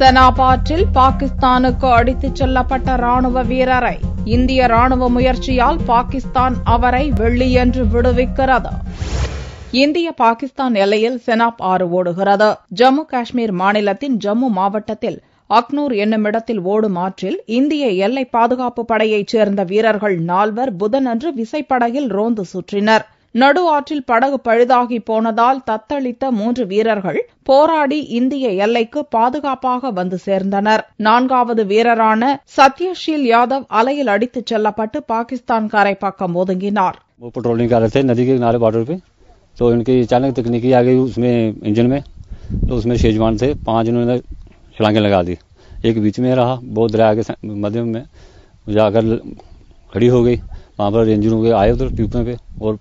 செனாபாற்றில் பாகிஸ்தானுக்கு அடித்துச் செல்லப்பட்ட ராணுவ வீரரை இந்திய ராணுவ முயற்சியால் பாகிஸ்தான் அவரை வெள்ளியன்று விடுவிக்கிறது இந்திய பாகிஸ்தான் எல்லையில் செனாப் ஆறு ஓடுகிறது ஜம்மு காஷ்மீர் மாநிலத்தின் ஜம்மு மாவட்டத்தில் அக்னூர் என்னுமிடத்தில் ஓடும் ஆற்றில் இந்திய எல்லை பாதுகாப்பு படையைச் சேர்ந்த வீரர்கள் நால்வர் புதனன்று விசைப்படகில் ரோந்து சுற்றினா் நடு ஆற்றில் படகு பழுதாகிப் போனதால் தத்தளித்த மூன்று வீரர்கள் போராடி இந்திய எல்லைக்கு பாதுகாப்பாக வந்து சேர்ந்தனர் நான்காவது வீரரான சத்யஷீல் யாதவ் அலையில் அடித்துச் செல்லப்பட்டு பாகிஸ்தான் கரை பக்கம் ஒதுங்கினார் एक बीच में रहा बहुत दरिया के मध्य में जाकर खड़ी हो गई वहाँ पर रेंजरों के आए उधर पीपे पे और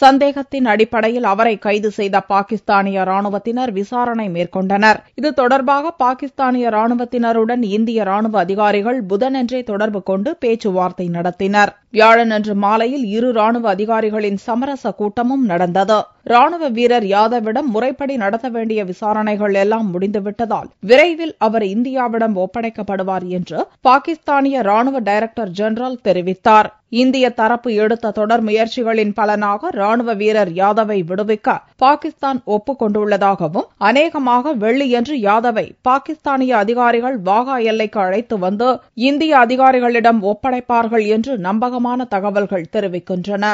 சந்தேகத்தின் அடிப்படையில் அவரை கைது செய்த பாகிஸ்தானிய ராணுவத்தினர் விசாரணை மேற்கொண்டனர் இது தொடர்பாக பாகிஸ்தானிய ராணுவத்தினருடன் இந்திய ராணுவ அதிகாரிகள் புதனன்றே தொடர்பு கொண்டு பேச்சுவார்த்தை நடத்தினர் வியாழனன்று மாலையில் இரு ராணுவ அதிகாரிகளின் சமரச கூட்டமும் நடந்தது ராணுவ வீரர் யாதவிடம் முறைப்படி நடத்த வேண்டிய விசாரணைகள் எல்லாம் முடிந்துவிட்டதால் விரைவில் அவர் இந்தியாவிடம் ஒப்படைக்கப்படுவார் என்று பாகிஸ்தானிய ராணுவ டைரக்டர் ஜெனரல் தெரிவித்தார் இந்திய தரப்பு எடுத்த தொடர் முயற்சிகளின் பலனாக ராணுவ வீரர் யாதவை விடுவிக்க பாகிஸ்தான் ஒப்புக்கொண்டுள்ளதாகவும் கொண்டுள்ளதாகவும் அநேகமாக வெள்ளியன்று யாதவை பாகிஸ்தானிய அதிகாரிகள் வாகா எல்லைக்கு அழைத்து வந்து இந்திய அதிகாரிகளிடம் ஒப்படைப்பார்கள் என்று நம்பக உற்சாகமான தகவல்கள் தெரிவிக்கின்றன